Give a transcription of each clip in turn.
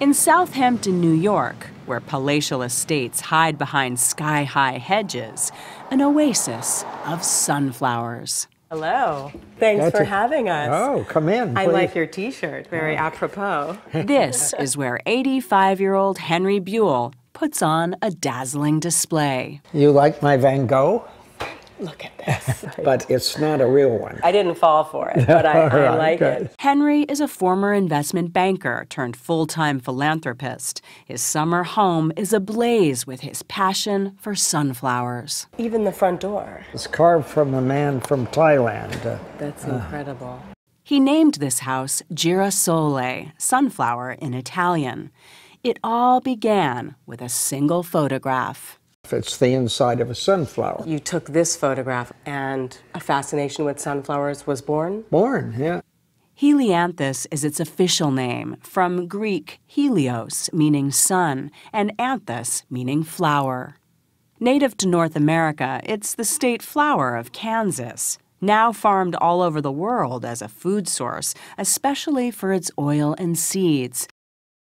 In Southampton, New York, where palatial estates hide behind sky high hedges, an oasis of sunflowers. Hello. Thanks for having us. Oh, come in. Please. I like your t shirt. Very oh. apropos. this is where 85 year old Henry Buell puts on a dazzling display. You like my Van Gogh? look at this. but it's not a real one. I didn't fall for it, but I, right, I like it. Henry is a former investment banker turned full time philanthropist. His summer home is ablaze with his passion for sunflowers. Even the front door. It's carved from a man from Thailand. That's uh-huh. incredible. Uh, he named this house Girasole, sunflower in Italian. It all began with a single photograph. It's the inside of a sunflower. You took this photograph and a fascination with sunflowers was born? Born, yeah. Helianthus is its official name, from Greek helios, meaning sun, and anthus, meaning flower. Native to North America, it's the state flower of Kansas, now farmed all over the world as a food source, especially for its oil and seeds.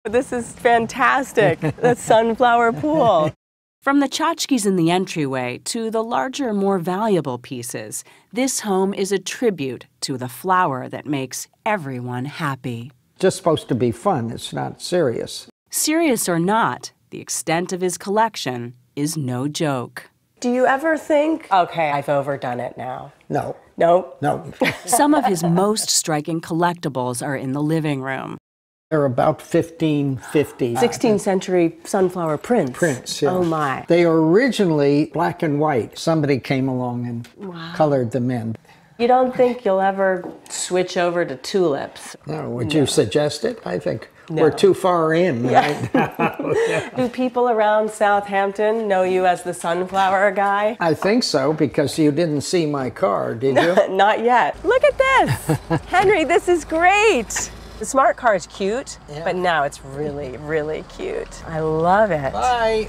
This is fantastic, the sunflower pool. From the tchotchkes in the entryway to the larger, more valuable pieces, this home is a tribute to the flower that makes everyone happy. Just supposed to be fun, it's not serious. Serious or not, the extent of his collection is no joke. Do you ever think, okay, I've overdone it now? No. No? No. Some of his most striking collectibles are in the living room. They're about 1550. 16th century sunflower prints. Prints, Oh my. They are originally black and white. Somebody came along and wow. colored them in. You don't think you'll ever switch over to tulips? No, would no. you suggest it? I think no. we're too far in yeah. right now. yeah. Do people around Southampton know you as the sunflower guy? I think so because you didn't see my car, did you? Not yet. Look at this. Henry, this is great. The smart car is cute, yeah. but now it's really, really cute. I love it. Bye.